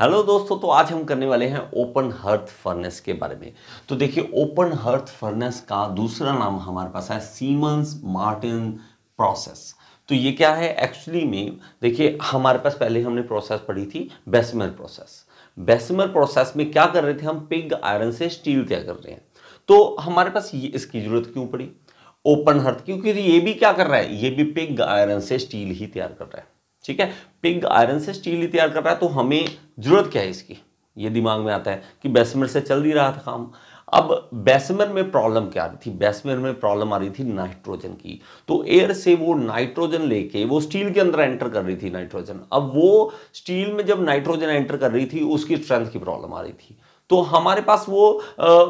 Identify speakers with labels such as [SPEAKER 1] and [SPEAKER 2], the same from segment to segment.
[SPEAKER 1] hello दोस्तों तो आज हम करने वाले हैं ओपन हर्थ फर्नेस के बारे में तो देखिए ओपन हर्थ फर्नेस का दूसरा नाम हमारे पास है सीमंस मार्टिन प्रोसेस तो ये क्या है एक्चुअली में देखिए हमारे पास पहले हमने प्रोसेस पढ़ी थी बेसमर प्रोसेस बेसमर प्रोसेस में क्या कर रहे थे हम पिग आयरन से स्टील तैयार कर रहे हैं तो हमारे पास ये इसकी जरूरत क्यों पड़ी ओपन हर्थ क्योंकि ये भी क्या कर रहा है ये भी पिग आयरन से स्टील ही तैयार कर रहा है ठीक है पिग आयरन से स्टील ही तैयार कर रहा है तो हमें जरूरत क्या है इसकी ये दिमाग में आता है कि बेसमर से चल ही रहा था काम अब बेसमर में प्रॉब्लम क्या आ रही थी बेसमर में प्रॉब्लम आ रही थी नाइट्रोजन की तो एयर से वो नाइट्रोजन लेके वो स्टील के अंदर एंटर कर रही थी नाइट्रोजन अब वो स्टील में जब नाइट्रोजन एंटर कर रही थी उसकी स्ट्रेंथ की प्रॉब्लम आ रही थी तो हमारे पास वो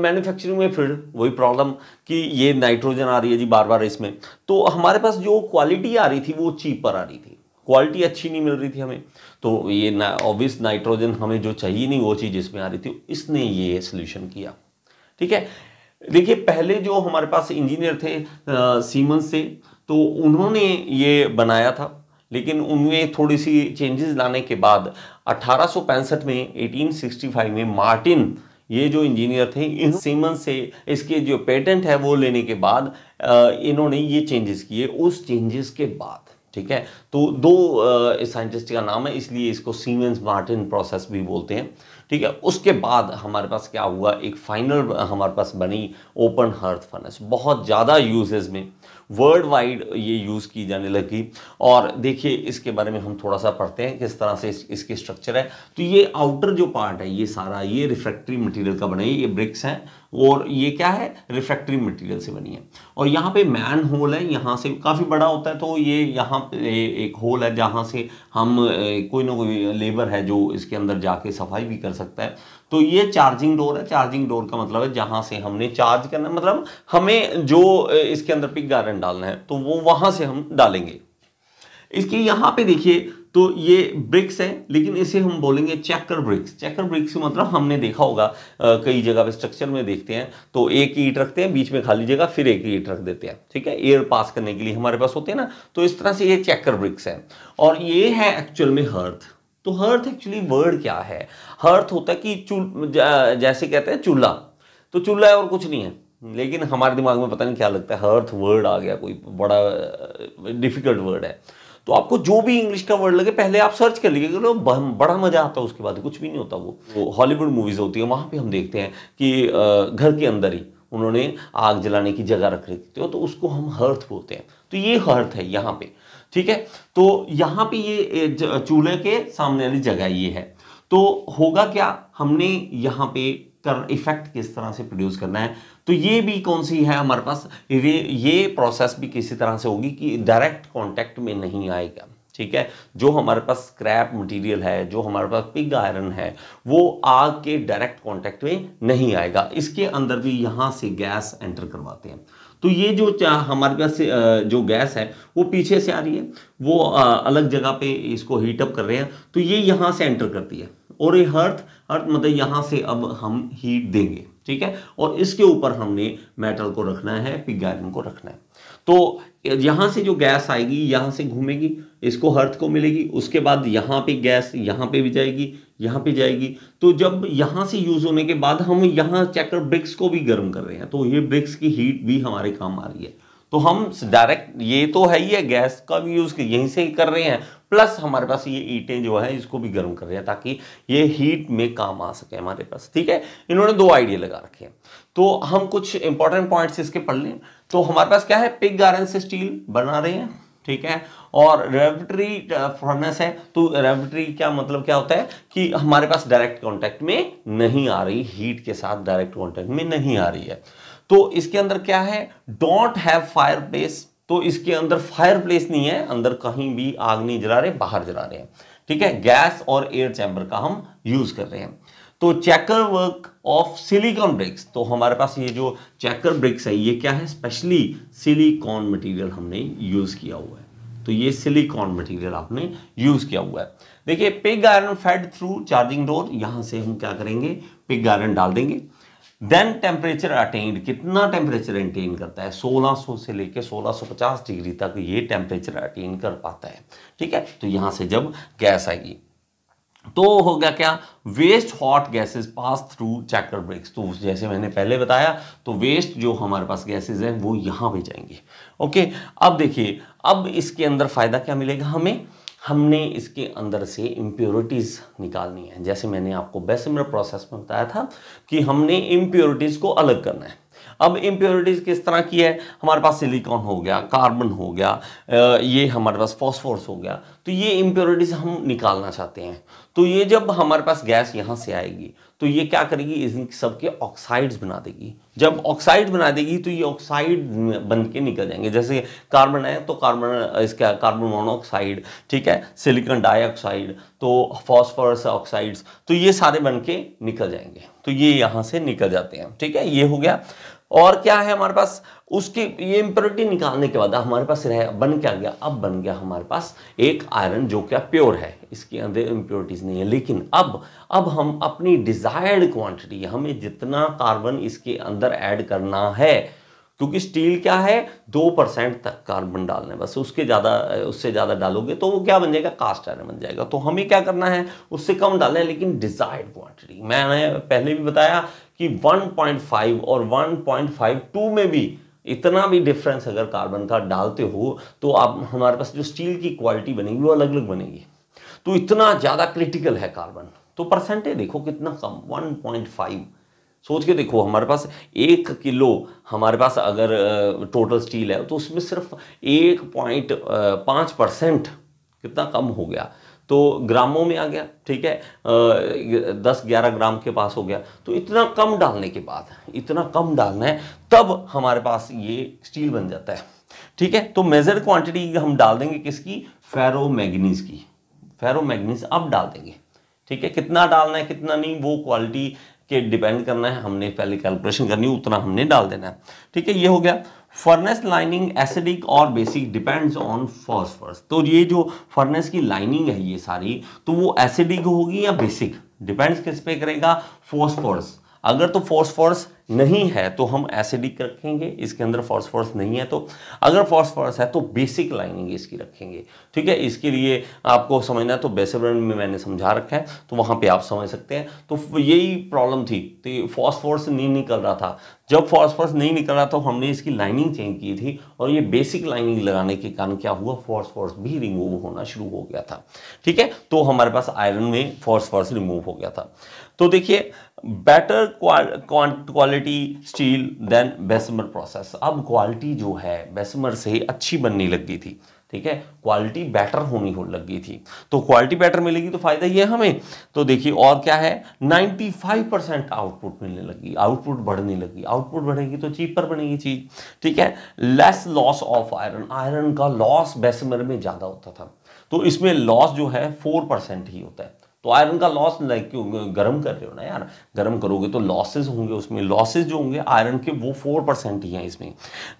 [SPEAKER 1] मैन्युफैक्चरिंग में फिर वही प्रॉब्लम कि ये नाइट्रोजन आ रही है जी बार बार इसमें तो हमारे पास जो क्वालिटी आ रही थी वो चीपर आ रही थी क्वालिटी अच्छी नहीं मिल रही थी हमें तो ये ना ऑब्वियस नाइट्रोजन हमें जो चाहिए नहीं वो चीज़ इसमें आ रही थी इसने ये सोल्यूशन किया ठीक है देखिए पहले जो हमारे पास इंजीनियर थे सीमन से तो उन्होंने ये बनाया था लेकिन उनमें थोड़ी सी चेंजेस लाने के बाद अठारह में 1865 में मार्टिन ये जो इंजीनियर थे इन सीमन से इसके जो पेटेंट है वो लेने के बाद इन्होंने ये चेंजेस किए उस चेंजेस के बाद ठीक है तो दो साइंटिस्ट का नाम है इसलिए इसको सीमेंस मार्टिन प्रोसेस भी बोलते हैं ठीक है उसके बाद हमारे पास क्या हुआ एक फाइनल हमारे पास बनी ओपन हर्थ फनस बहुत ज़्यादा यूजेस में वर्ल्ड वाइड ये यूज़ की जाने लगी और देखिए इसके बारे में हम थोड़ा सा पढ़ते हैं किस तरह से इस, इसके स्ट्रक्चर है तो ये आउटर जो पार्ट है ये सारा ये रिफ्रैक्टरी मटेरियल का बना है ये ब्रिक्स हैं और ये क्या है रिफ्रैक्टरी मटेरियल से बनी है और यहाँ पे मैन होल है यहाँ से काफ़ी बड़ा होता है तो ये यहाँ एक होल है जहाँ से हम कोई ना कोई लेबर है जो इसके अंदर जाके सफाई भी कर सकता है तो ये चार्जिंग डोर है चार्जिंग डोर का मतलब है जहाँ से हमने चार्ज करना मतलब हमें जो इसके अंदर पिक गार्डन डालना है तो वो वहाँ से हम डालेंगे इसके यहाँ पे देखिए तो ये ब्रिक्स है लेकिन इसे हम बोलेंगे चेकर ब्रिक्स चेकर ब्रिक्स मतलब हमने देखा होगा कई जगह पे स्ट्रक्चर में देखते हैं तो एक ईट रखते हैं बीच में खाली जगह फिर एक ईट रख देते हैं ठीक है एयर पास करने के लिए हमारे पास होते हैं ना तो इस तरह से ये चेकर ब्रिक्स है और ये है एक्चुअल में हर्थ तो हर्थ एक्चुअली वर्ड क्या है हर्थ होता है कि चूल जैसे कहते हैं चूल्हा तो चूल्हा है और कुछ नहीं है लेकिन हमारे दिमाग में पता नहीं क्या लगता है हर्थ वर्ड आ गया कोई बड़ा डिफिकल्ट वर्ड है तो आपको जो भी इंग्लिश का वर्ड लगे पहले आप सर्च कर लीजिए बड़ा मजा आता है उसके बाद कुछ भी नहीं होता वो वो हॉलीवुड मूवीज होती है वहां पे हम देखते हैं कि घर के अंदर ही उन्होंने आग जलाने की जगह रख रखी तो उसको हम हर्थ बोलते हैं तो ये हर्थ है यहाँ पे ठीक है तो यहाँ पे ये चूल्हे के सामने वाली जगह ये है तो होगा क्या हमने यहाँ पे कर इफेक्ट किस तरह से प्रोड्यूस करना है तो ये भी कौन सी है हमारे पास ये ये प्रोसेस भी किसी तरह से होगी कि डायरेक्ट कांटेक्ट में नहीं आएगा ठीक है जो हमारे पास स्क्रैप मटेरियल है जो हमारे पास पिग आयरन है वो आग के डायरेक्ट कांटेक्ट में नहीं आएगा इसके अंदर भी यहाँ से गैस एंटर करवाते हैं तो ये जो हमारे पास जो गैस है वो पीछे से आ रही है वो अलग जगह पर इसको हीटअप कर रहे हैं तो ये यहाँ से एंटर करती है और ये हर्थ अर्थ मतलब यहाँ से अब हम हीट देंगे ठीक है और इसके ऊपर हमने मेटल को रखना है पिगालन को रखना है तो यहाँ से जो गैस आएगी यहाँ से घूमेगी इसको हर्थ को मिलेगी उसके बाद यहाँ पे गैस यहाँ पे भी जाएगी यहाँ पे जाएगी तो जब यहाँ से यूज़ होने के बाद हम यहाँ चेकर ब्रिक्स को भी गर्म कर रहे हैं तो ये ब्रिक्स की हीट भी हमारे काम आ रही है तो हम डायरेक्ट ये तो है ही है गैस का भी यूज़ यहीं से ही कर रहे हैं प्लस हमारे पास ये ईटें जो है इसको भी गर्म कर रहे हैं ताकि ये हीट में काम आ सके हमारे पास ठीक है इन्होंने दो आइडिया लगा रखे हैं तो हम कुछ इंपॉर्टेंट पॉइंट्स इसके पढ़ लें तो हमारे पास क्या है पिग गार्डन से स्टील बना रहे हैं ठीक है और रेवटरी फर्नेस uh, है तो रेवटरी क्या मतलब क्या होता है कि हमारे पास डायरेक्ट कॉन्टेक्ट में नहीं आ रही हीट के साथ डायरेक्ट कॉन्टेक्ट में नहीं आ रही है तो इसके अंदर क्या है डोंट हैव फायर बेस तो इसके अंदर फायर प्लेस नहीं है अंदर कहीं भी आग नहीं जला रहे बाहर जला रहे हैं ठीक है गैस और एयर चैम्बर का हम यूज कर रहे हैं तो checker work of silicon bricks तो हमारे पास ये जो चेकर ब्रिक्स है ये क्या है स्पेशली सिलिकॉन मटेरियल हमने यूज किया हुआ है तो ये सिलिकॉन मटेरियल आपने यूज किया हुआ है देखिए pig iron fed through charging door यहां से हम क्या करेंगे पिग आयरन डाल देंगे देन टेम्परेचर अटेंड कितना टेम्परेचर एंटेन करता है 1600 से लेकर 1650 डिग्री तक ये टेम्परेचर अटेन कर पाता है ठीक है तो यहां से जब गैस आएगी तो हो गया क्या waste hot gases pass through checker bricks तो जैसे मैंने पहले बताया तो वेस्ट जो हमारे पास गैसेस हैं वो यहां पे जाएंगे ओके अब देखिए अब इसके अंदर फ़ायदा क्या मिलेगा हमें हमने इसके अंदर से इम्प्योरिटीज़ निकालनी है जैसे मैंने आपको बेसिमर प्रोसेस में बताया था कि हमने इम्प्योरिटीज़ को अलग करना है अब इम्प्योरिटीज़ किस तरह की है हमारे पास सिलिकॉन हो गया कार्बन हो गया ये हमारे पास फॉस्फोर्स हो गया तो ये इम्प्योरिटीज हम निकालना चाहते हैं तो ये जब हमारे पास गैस यहाँ से आएगी तो ये क्या करेगी इन सबके ऑक्साइड्स बना देगी जब ऑक्साइड बना देगी तो ये ऑक्साइड बन के निकल जाएंगे जैसे कार्बन है तो कार्बन इसका कार्बन मोनोऑक्साइड ठीक है सिलिकॉन डाइऑक्साइड तो फॉस्फोरस ऑक्साइड्स तो ये सारे बन के निकल जाएंगे तो ये यहाँ से निकल जाते हैं ठीक है ये हो गया और क्या है हमारे पास उसकी ये इम्प्योरिटी निकालने के बाद हमारे पास रह बन क्या गया अब बन गया हमारे पास एक आयरन जो क्या प्योर है इसके अंदर इम्प्योरिटीज़ नहीं है लेकिन अब अब हम अपनी डिज़ायर्ड क्वांटिटी हमें जितना कार्बन इसके अंदर ऐड करना है क्योंकि स्टील क्या है दो परसेंट तक कार्बन डालना है बस उसके ज़्यादा उससे ज़्यादा डालोगे तो वो क्या बन जाएगा कास्ट आयरन बन जाएगा तो हमें क्या करना है उससे कम डालना है लेकिन डिज़ायर्ड क्वांटिटी मैंने पहले भी बताया कि 1.5 और 1.52 में भी इतना भी डिफरेंस अगर कार्बन का डालते हो तो आप हमारे पास जो स्टील की क्वालिटी बनेगी वो अलग अलग बनेगी तो इतना ज़्यादा क्रिटिकल है कार्बन तो परसेंटेज देखो कितना कम 1.5 सोच के देखो हमारे पास एक किलो हमारे पास अगर टोटल स्टील है तो उसमें सिर्फ एक पॉइंट पाँच परसेंट कितना कम हो गया तो ग्रामों में आ गया ठीक है दस ग्यारह ग्राम के पास हो गया तो इतना कम डालने के बाद इतना कम डालना है तब हमारे पास ये स्टील बन जाता है ठीक है तो मेजर क्वांटिटी हम डाल देंगे किसकी फेरो मैगनीज की फेरो मैगनीज अब डाल देंगे ठीक है कितना डालना है कितना नहीं वो क्वालिटी के डिपेंड करना है हमने पहले कैलकुलेशन करनी उतना हमने डाल देना है ठीक है ये हो गया फर्नेस लाइनिंग एसिडिक और बेसिक डिपेंड्स ऑन फॉस्फरस तो ये जो फर्नेस की लाइनिंग है ये सारी तो वो एसिडिक होगी या बेसिक डिपेंड्स किस पे करेगा फॉस्फोरस अगर तो फॉस्फोरस नहीं है तो हम एसिडिक रखेंगे इसके अंदर फॉस्फोरस नहीं है तो अगर फॉस्फोरस है तो बेसिक लाइनिंग इसकी रखेंगे ठीक है इसके लिए आपको समझना है तो बेसेब्रन में मैंने समझा रखा है तो वहां पे आप समझ सकते हैं तो यही प्रॉब्लम थी तो फॉस्फोरस नहीं निकल रहा था जब फॉस्फोरस नहीं निकल रहा तो हमने इसकी लाइनिंग चेंज की थी और ये बेसिक लाइनिंग लगाने के कारण क्या हुआ फॉस्फोरस भी रिमूव होना शुरू हो गया था ठीक है तो हमारे पास आयरन में फॉस्फोरस रिमूव हो गया था तो देखिए better quality steel than Bessemer process अब क्वालिटी जो है बेसमर से अच्छी बनने लग गई थी ठीक है क्वालिटी बेटर होनी हो लग गई थी तो क्वालिटी बेटर मिलेगी तो फायदा ये हमें तो देखिए और क्या है 95 परसेंट आउटपुट मिलने लगी आउटपुट बढ़ने लगी आउटपुट बढ़ेगी तो चीपर बनेगी चीज ठीक है less loss of iron iron का लॉस बेसमर में ज़्यादा होता था तो इसमें लॉस जो है फोर परसेंट ही होता है तो आयरन का लॉस क्यों गर्म कर रहे हो ना यार गर्म करोगे तो लॉसेज होंगे उसमें लॉसेज जो होंगे आयरन के वो फोर परसेंट ही हैं इसमें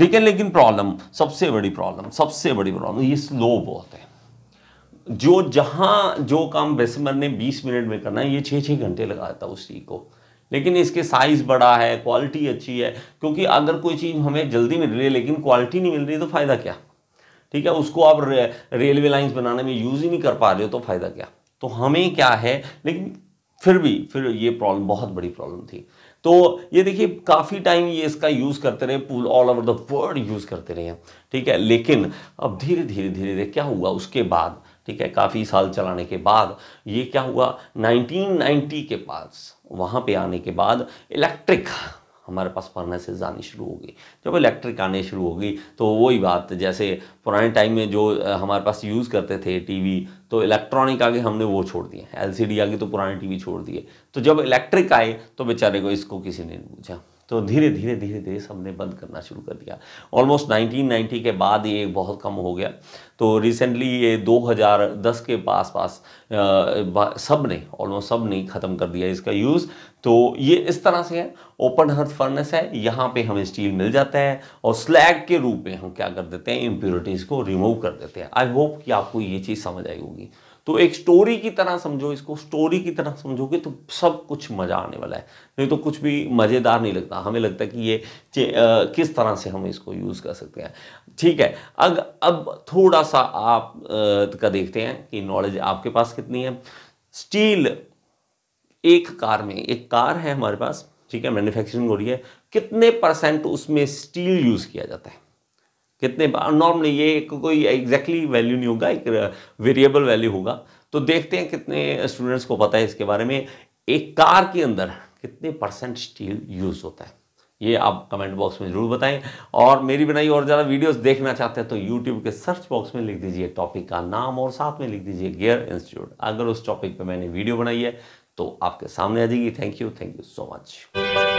[SPEAKER 1] ठीक है लेकिन प्रॉब्लम सबसे बड़ी प्रॉब्लम सबसे बड़ी प्रॉब्लम ये स्लो बहुत है जो जहाँ जो काम बेसमर ने बीस मिनट में करना है ये छः छः घंटे लगा देता उस चीज़ को लेकिन इसके साइज़ बड़ा है क्वालिटी अच्छी है क्योंकि अगर कोई चीज़ हमें जल्दी मिल रही है लेकिन क्वालिटी नहीं मिल रही तो फ़ायदा क्या ठीक है उसको आप रेलवे लाइंस बनाने में यूज़ ही नहीं कर पा रहे हो तो फ़ायदा क्या तो हमें क्या है लेकिन फिर भी फिर ये प्रॉब्लम बहुत बड़ी प्रॉब्लम थी तो ये देखिए काफ़ी टाइम ये इसका यूज़ करते रहे people all over the world use करते रहे ठीक है लेकिन अब धीरे धीरे धीरे धीरे क्या हुआ उसके बाद ठीक है काफ़ी साल चलाने के बाद ये क्या हुआ 1990 के पास वहाँ पे आने के बाद इलेक्ट्रिक हमारे पास फर्नेसेज जानी शुरू होगी जब इलेक्ट्रिक आने शुरू होगी तो वही बात जैसे पुराने टाइम में जो हमारे पास यूज़ करते थे टीवी तो इलेक्ट्रॉनिक आगे हमने वो छोड़ दिए एलसीडी आगे तो पुराने टीवी छोड़ दिए तो जब इलेक्ट्रिक आए तो बेचारे को इसको किसी ने नहीं पूछा तो धीरे धीरे धीरे धीरे सबने बंद करना शुरू कर दिया ऑलमोस्ट 1990 के बाद ये बहुत कम हो गया तो रिसेंटली ये 2010 के पास पास सब ने ऑलमोस्ट सब ने ख़त्म कर दिया इसका यूज़ तो ये इस तरह से है ओपन हर्थ फर्नेस है यहाँ पे हमें स्टील मिल जाता है और स्लैग के रूप में हम क्या कर देते हैं इम्प्योरिटीज़ को रिमूव कर देते हैं आई होप कि आपको ये चीज़ समझ आई होगी तो एक स्टोरी की तरह समझो इसको स्टोरी की तरह समझोगे तो सब कुछ मज़ा आने वाला है नहीं तो कुछ भी मज़ेदार नहीं लगता हमें लगता कि ये आ, किस तरह से हम इसको यूज़ कर सकते हैं ठीक है अग अब थोड़ा सा आप आ, का देखते हैं कि नॉलेज आपके पास कितनी है स्टील एक कार में एक कार है हमारे पास ठीक है मैन्युफैक्चरिंग हो रही है कितने परसेंट उसमें स्टील यूज़ किया जाता है कितने बार नॉर्मली ये एक कोई एग्जैक्टली वैल्यू नहीं होगा एक वेरिएबल uh, वैल्यू होगा तो देखते हैं कितने स्टूडेंट्स को पता है इसके बारे में एक कार के अंदर कितने परसेंट स्टील यूज़ होता है ये आप कमेंट बॉक्स में ज़रूर बताएं और मेरी बनाई और ज़्यादा वीडियोस देखना चाहते हैं तो यूट्यूब के सर्च बॉक्स में लिख दीजिए टॉपिक का नाम और साथ में लिख दीजिए गेयर इंस्टीट्यूट अगर उस टॉपिक पे मैंने वीडियो बनाई है तो आपके सामने आ जाएगी thank you thank you so much